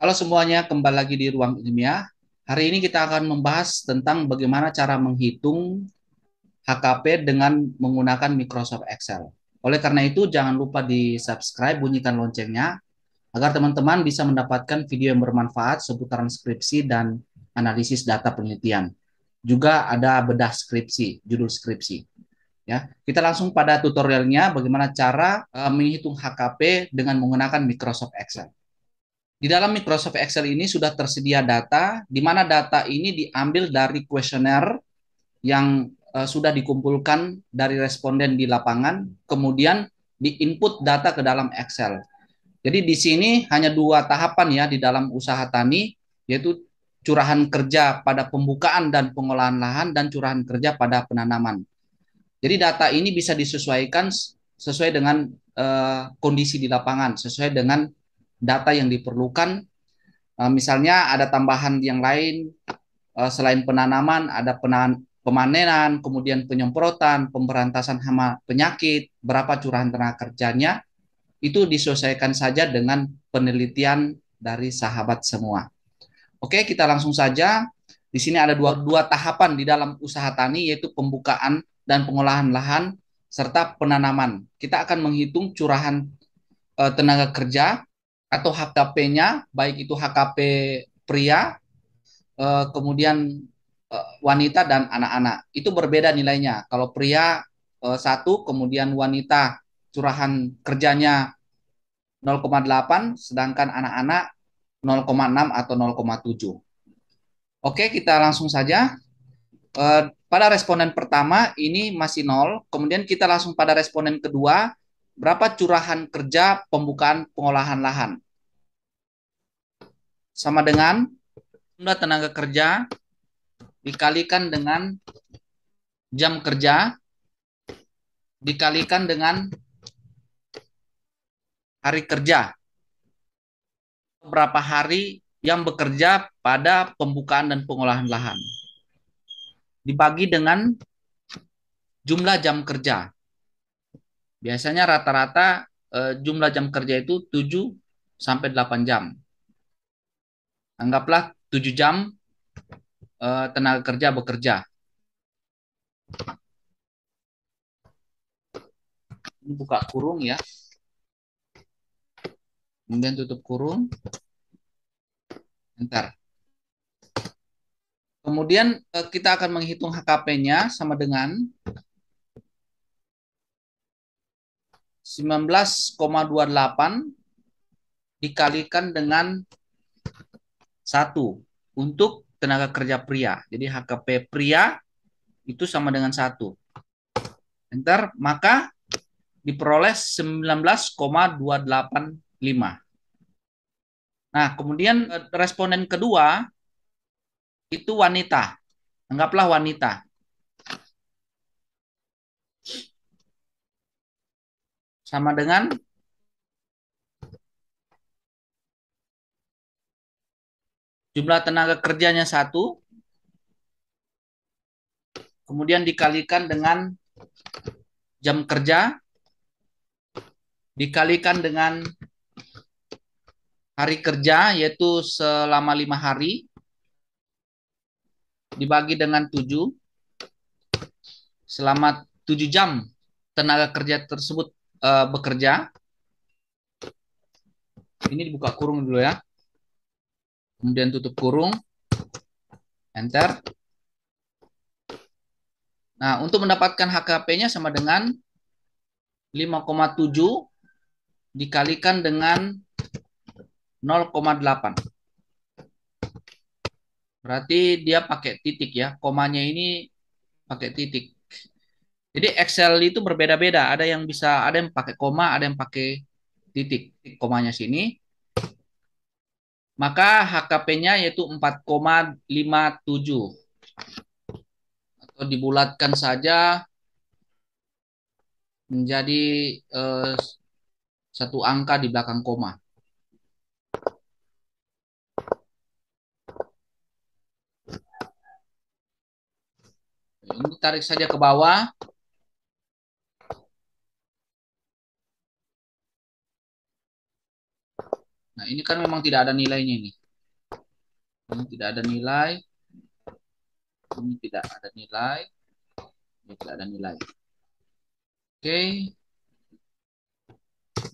Halo semuanya, kembali lagi di Ruang Ilmiah. Hari ini kita akan membahas tentang bagaimana cara menghitung HKP dengan menggunakan Microsoft Excel. Oleh karena itu, jangan lupa di-subscribe, bunyikan loncengnya, agar teman-teman bisa mendapatkan video yang bermanfaat seputar skripsi dan analisis data penelitian. Juga ada bedah skripsi, judul skripsi. Ya, kita langsung pada tutorialnya bagaimana cara eh, menghitung HKP dengan menggunakan Microsoft Excel. Di dalam Microsoft Excel ini sudah tersedia data, di mana data ini diambil dari kuesioner yang uh, sudah dikumpulkan dari responden di lapangan, kemudian diinput data ke dalam Excel. Jadi di sini hanya dua tahapan ya di dalam usaha tani, yaitu curahan kerja pada pembukaan dan pengolahan lahan dan curahan kerja pada penanaman. Jadi data ini bisa disesuaikan sesuai dengan uh, kondisi di lapangan, sesuai dengan data yang diperlukan. Eh, misalnya ada tambahan yang lain eh, selain penanaman, ada penan pemanenan, kemudian penyemprotan, pemberantasan hama penyakit, berapa curahan tenaga kerjanya, itu diselesaikan saja dengan penelitian dari sahabat semua. Oke, kita langsung saja. Di sini ada dua, dua tahapan di dalam usaha tani, yaitu pembukaan dan pengolahan lahan, serta penanaman. Kita akan menghitung curahan e, tenaga kerja atau HKP-nya, baik itu HKP pria, eh, kemudian eh, wanita dan anak-anak. Itu berbeda nilainya. Kalau pria eh, satu, kemudian wanita curahan kerjanya 0,8, sedangkan anak-anak 0,6 atau 0,7. Oke, kita langsung saja. pada responden pertama ini masih nol, kemudian kita langsung pada responden kedua berapa curahan kerja pembukaan pengolahan lahan? Sama dengan jumlah tenaga kerja dikalikan dengan jam kerja dikalikan dengan hari kerja. Berapa hari yang bekerja pada pembukaan dan pengolahan lahan. Dibagi dengan jumlah jam kerja. Biasanya rata-rata eh, jumlah jam kerja itu 7 sampai 8 jam. Anggaplah 7 jam eh, tenaga kerja bekerja. Ini buka kurung ya. Kemudian tutup kurung. Bentar. Kemudian eh, kita akan menghitung HKP-nya sama dengan 19,28 dikalikan dengan 1 untuk tenaga kerja pria. Jadi HKP pria itu sama dengan 1. Enter, maka diperoleh 19,285. Nah, kemudian eh, responden kedua itu wanita. Anggaplah wanita. sama dengan jumlah tenaga kerjanya satu, kemudian dikalikan dengan jam kerja, dikalikan dengan hari kerja, yaitu selama lima hari, dibagi dengan tujuh, selama tujuh jam tenaga kerja tersebut uh, bekerja. Ini dibuka kurung dulu ya. Kemudian tutup kurung. Enter. Nah, untuk mendapatkan HKP-nya sama dengan 5,7 dikalikan dengan 0,8. Berarti dia pakai titik ya. Komanya ini pakai titik. Jadi Excel itu berbeda-beda. Ada yang bisa, ada yang pakai koma, ada yang pakai titik. Komanya sini. Maka HKP-nya yaitu 4,57. Atau dibulatkan saja menjadi eh, satu angka di belakang koma. Ini tarik saja ke bawah. Nah, ini kan memang tidak ada nilainya ini. Ini tidak ada nilai. Ini tidak ada nilai. Ini tidak ada nilai. Oke.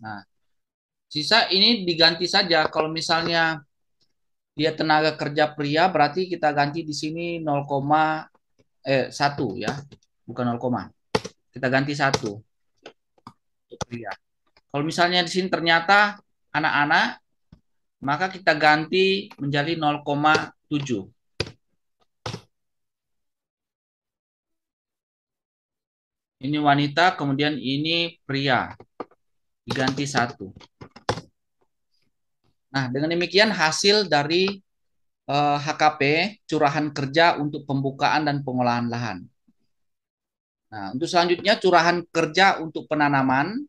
Nah, sisa ini diganti saja. Kalau misalnya dia tenaga kerja pria, berarti kita ganti di sini 0, eh, 1 ya. Bukan 0, kita ganti 1. Pria. Kalau misalnya di sini ternyata anak-anak maka kita ganti menjadi 0,7. Ini wanita, kemudian ini pria. Diganti satu. Nah, dengan demikian hasil dari eh, HKP, curahan kerja untuk pembukaan dan pengolahan lahan. Nah, untuk selanjutnya curahan kerja untuk penanaman,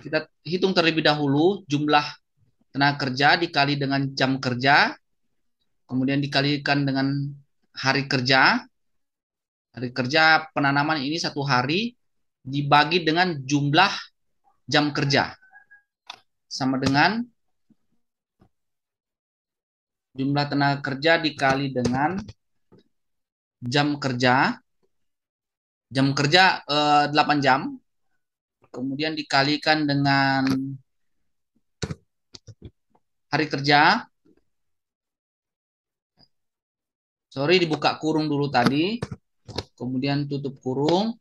kita hitung terlebih dahulu jumlah tenaga kerja dikali dengan jam kerja, kemudian dikalikan dengan hari kerja. Hari kerja penanaman ini satu hari dibagi dengan jumlah jam kerja. Sama dengan jumlah tenaga kerja dikali dengan jam kerja. Jam kerja eh, 8 jam. Kemudian dikalikan dengan hari kerja. Sorry, dibuka kurung dulu tadi. Kemudian tutup kurung.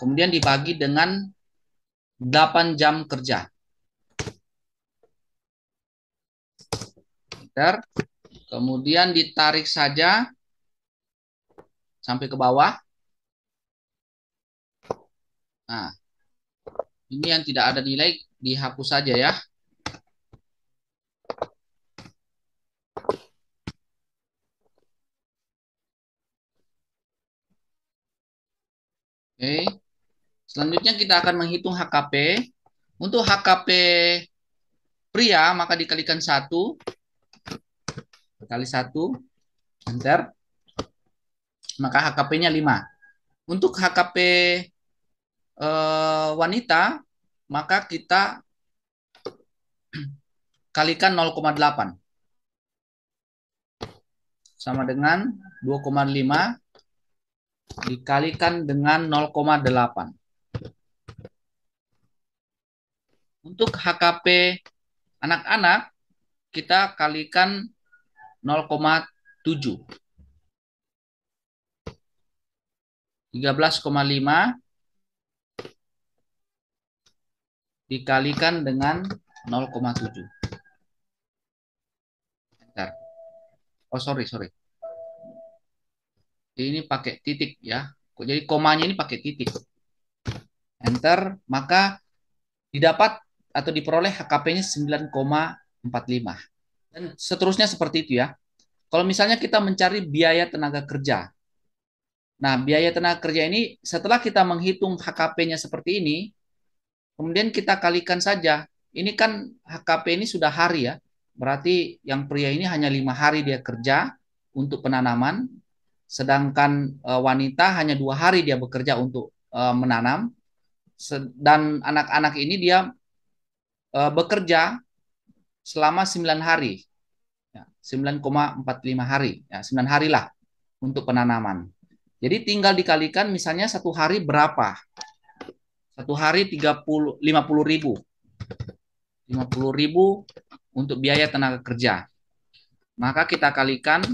Kemudian dibagi dengan 8 jam kerja. Bentar. Kemudian ditarik saja sampai ke bawah. Nah, ini yang tidak ada nilai dihapus saja ya. Oke. Selanjutnya kita akan menghitung HKP. Untuk HKP pria maka dikalikan satu kali satu enter maka HKP-nya 5. Untuk HKP e, eh, wanita maka kita kalikan 0,8 sama dengan lima dikalikan dengan 0,8. Untuk HKP anak-anak, kita kalikan 0,7. 13,5 dikalikan dengan 0,7. Oh, sorry, sorry ini pakai titik ya. Jadi komanya ini pakai titik. Enter, maka didapat atau diperoleh HKP-nya 9,45. Dan seterusnya seperti itu ya. Kalau misalnya kita mencari biaya tenaga kerja. Nah, biaya tenaga kerja ini setelah kita menghitung HKP-nya seperti ini, kemudian kita kalikan saja. Ini kan HKP ini sudah hari ya. Berarti yang pria ini hanya lima hari dia kerja untuk penanaman, sedangkan uh, wanita hanya dua hari dia bekerja untuk uh, menanam dan anak-anak ini dia uh, bekerja selama sembilan hari ya, sembilan empat lima hari ya, 9 hari lah untuk penanaman jadi tinggal dikalikan misalnya satu hari berapa satu hari tiga 30 puluh ribu lima puluh ribu untuk biaya tenaga kerja maka kita kalikan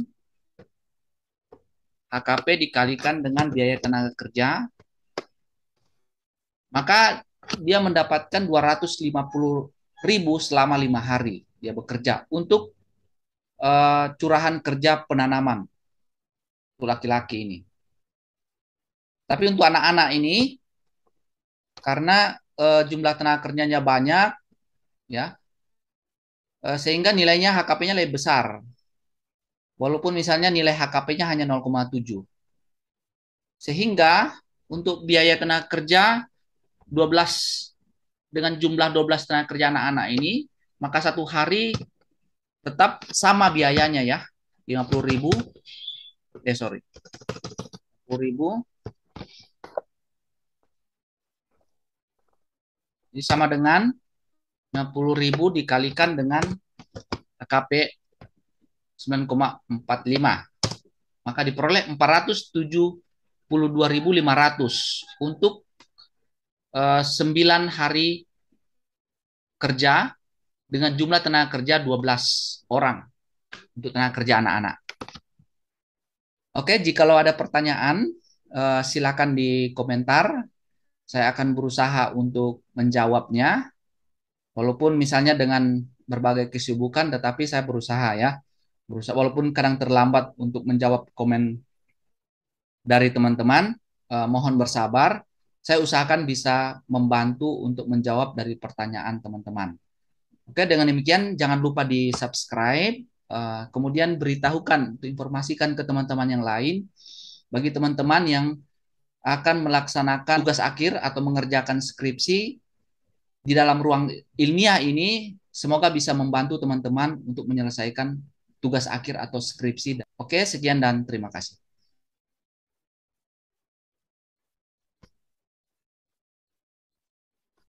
HKP dikalikan dengan biaya tenaga kerja, maka dia mendapatkan 250 ribu selama lima hari dia bekerja untuk uh, curahan kerja penanaman untuk laki-laki ini. Tapi untuk anak-anak ini, karena uh, jumlah tenaga kerjanya banyak, ya, uh, sehingga nilainya HKP-nya lebih besar. Walaupun misalnya nilai HKP-nya hanya 0,7. Sehingga untuk biaya tenaga kerja 12 dengan jumlah 12 tenaga kerja anak-anak ini, maka satu hari tetap sama biayanya ya. 50.000. eh sorry, 50.000 Ini sama dengan 50.000 dikalikan dengan KP 9,45. Maka diperoleh 472.500 untuk eh, 9 hari kerja dengan jumlah tenaga kerja 12 orang untuk tenaga kerja anak-anak. Oke, jika lo ada pertanyaan, eh, silakan di komentar. Saya akan berusaha untuk menjawabnya. Walaupun misalnya dengan berbagai kesibukan, tetapi saya berusaha ya berusaha walaupun kadang terlambat untuk menjawab komen dari teman-teman eh, mohon bersabar saya usahakan bisa membantu untuk menjawab dari pertanyaan teman-teman oke dengan demikian jangan lupa di subscribe eh, kemudian beritahukan untuk informasikan ke teman-teman yang lain bagi teman-teman yang akan melaksanakan tugas akhir atau mengerjakan skripsi di dalam ruang ilmiah ini semoga bisa membantu teman-teman untuk menyelesaikan tugas akhir atau skripsi. Oke, sekian dan terima kasih.